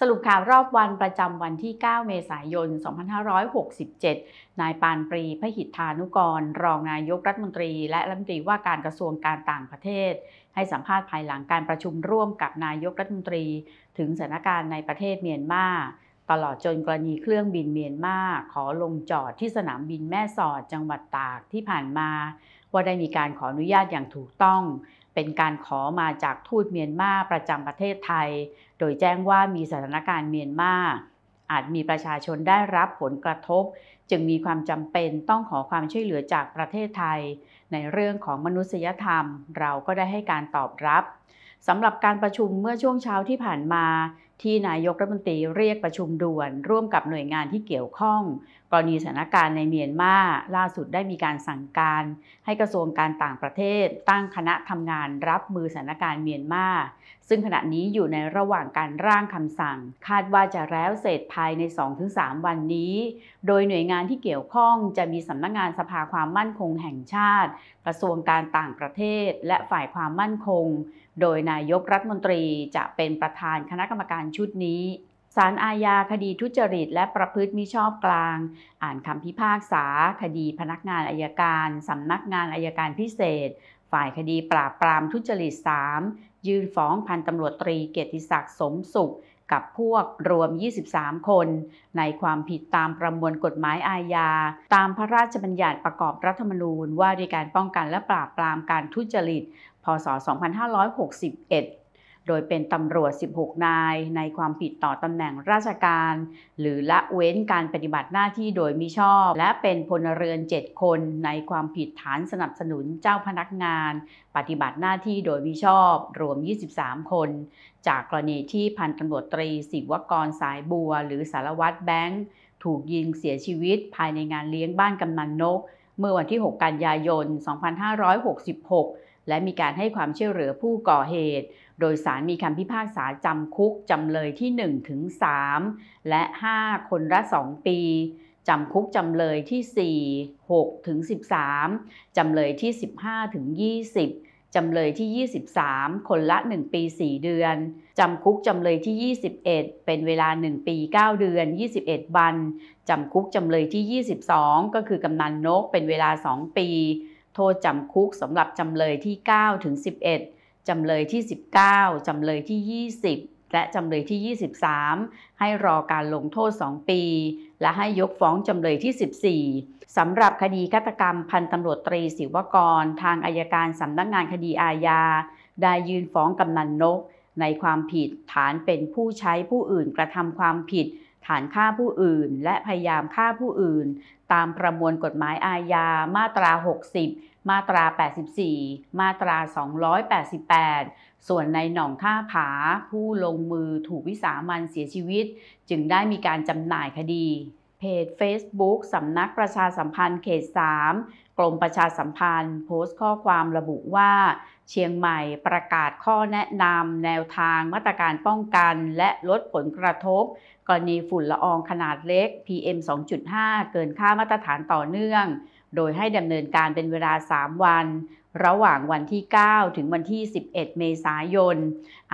สรุปข่าวรอบวันประจำวันที่ 9 เมษายน 2567 นายปานปรีพหิทธานุกรรองนายกรัฐมนตรีและรัฐมนตรีว่าการกระทรวงการต่างประเทศ ให้สัมภาษณ์ภายหลังการประชุมร่วมกับนายกรัฐมนตรี ถึงสถานการณ์ในประเทศเมียนมาตลอดจนกรณีเครื่องบินเมียนมาขอลงจอดที่สนามบินแม่สอดจังหวัดตากที่ผ่านมา ว่าได้มีการขออนุญาตอย่างถูกต้องเป็นการขอมาจากทูตเมียนมาประจำประเทศไทย โดยแจ้งว่ามีสถานการณ์เมียนมาอาจมีประชาชนได้รับผลกระทบ จึงมีความจำเป็นต้องขอความช่วยเหลือจากประเทศไทย ในเรื่องของมนุษยธรรม เราก็ได้ให้การตอบรับสำหรับการประชุมเมื่อช่วงเช้าที่ผ่านมา ที่นายกรัฐมนตรีเรียกประชุมด่วน ร่วมกับหน่วยงานที่เกี่ยวข้องกรณีสถานการณ์ในเมียนมาล่าสุดได้มีการสั่งการ ให้กระทรวงการต่างประเทศ ตั้งคณะทำงานรับมือสถานการณ์เมียนมาซึ่งขณะนี้อยู่ในระหว่างการร่างคำสั่ง คาดว่าจะแล้วเสร็จภายใน 2-3 วันนี้ โดยหน่วยงานที่เกี่ยวข้องจะมีสำนักงงานสภาความมั่นคงแห่งชาติกระทรวงการต่างประเทศ และฝ่ายความมั่นคง โดยนายกรัฐมนตรีจะเป็นประธานคณะกรรมการชุดนี้ศาลอาญาคดีทุจริตและประพฤติมิชอบกลาง อ่านคำพิพากษา คดีพนักงานอายการสำนักงานอายการพิเศษ ฝ่ายคดีปราบปรามทุจริต 3 ยื่นฟ้องพันตำรวจตรีเกียรติศักดิ์สมสุขกับพวกรวม 23 คน ในความผิดตามประมวลกฎหมายอาญาตามพระราชบัญญัติประกอบรัฐธรรมนูญว่าด้วยการป้องกันและปราบปรามการทุจริตพศ2561โดยเป็นตำรวจ 16 นาย ในความผิดต่อตำแหน่งราชการ หรือละเว้นการปฏิบัติหน้าที่โดยมิชอบ และเป็นพลเรือน 7 คน ในความผิดฐานสนับสนุนเจ้าพนักงาน ปฏิบัติหน้าที่โดยมิชอบรวม 23 คน จากกรณีที่พันตำรวจตรีศิวกรสายบัวหรือสารวัตรแบงค์ ถูกยิงเสียชีวิตภายในงานเลี้ยงบ้านกำนันนก เมื่อวันที่ 6 กันยายน 2566และมีการให้ความช่วยเหลือผู้ก่อเหตุ โดยสารมีคำพิพากษาจำคุกจำเลยที่1ถึง3และ 5 คนละ2ปี จำคุกจำเลยที่ 4 6ถึง13จำเลยที่15ถึง20จำเลยที่ 23 คนละ 1 ปี 4 เดือนจำคุกจำเลยที่ 21 เป็นเวลา1ปี 9 เดือน 21 วันจำคุกจำเลยที่ 22 ก็คือกำนันนกเป็นเวลา2ปีโทษจำคุกสำหรับจำเลยที่ 9 ถึง 11จำเลยที่ 19จำเลยที่ 20 และจำเลยที่ 23 ให้รอการลงโทษ 2 ปี และให้ยกฟ้องจำเลยที่ 14สำหรับคดีฆาตกรรมพันตำรวจตรีศิวกร ทางอายการสำนักงงานคดีอาญาได้ยื่นฟ้องกำนันนกในความผิดฐานเป็นผู้ใช้ผู้อื่นกระทำความผิดฐานฆ่าผู้อื่นและพยายามฆ่าผู้อื่น ตามประมวลกฎหมายอาญามาตรา 60 มาตรา 84 มาตรา 288 ส่วนในหนองท่าผา ผู้ลงมือถูกวิสามันเสียชีวิต จึงได้มีการจำหน่ายคดีจ Facebook สำนักประชาสัมพันธ์เขต 3 กรมประชาสัมพันธ์ โพสต์ข้อความระบุว่า เชียงใหม่ประกาศข้อแนะนำแนวทางมาตรการป้องกัน และลดผลกระทบกรณีฝุ่นละอองขนาดเล็ก PM 2.5 เกินค่ามาตรฐานต่อเนื่อง โดยให้ดำเนินการเป็นเวลา 3 วันระหว่างวันที่ 9 ถึงวันที่ 11 เมษายน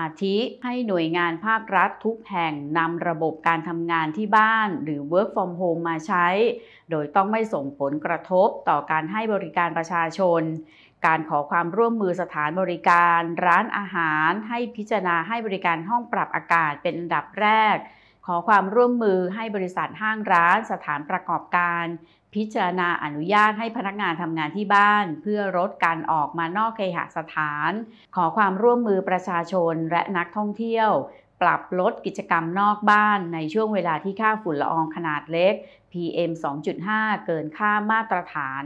อาทิให้หน่วยงานภาครัฐทุกแห่งนำระบบการทำงานที่บ้านหรือ work from home มาใช้ โดยต้องไม่ส่งผลกระทบต่อการให้บริการประชาชน การขอความร่วมมือสถานบริการร้านอาหารให้พิจารณาให้บริการห้องปรับอากาศเป็นอันดับแรกขอความร่วมมือให้บริษัทห้างร้านสถานประกอบการพิจารณาอนุญาตให้พนักงานทำงานที่บ้านเพื่อลดการออกมานอกเคหสถาน ขอความร่วมมือประชาชนและนักท่องเที่ยวปรับลดกิจกรรมนอกบ้านในช่วงเวลาที่ค่าฝุ่นละอองขนาดเล็ก PM 2.5 เกินค่ามาตรฐาน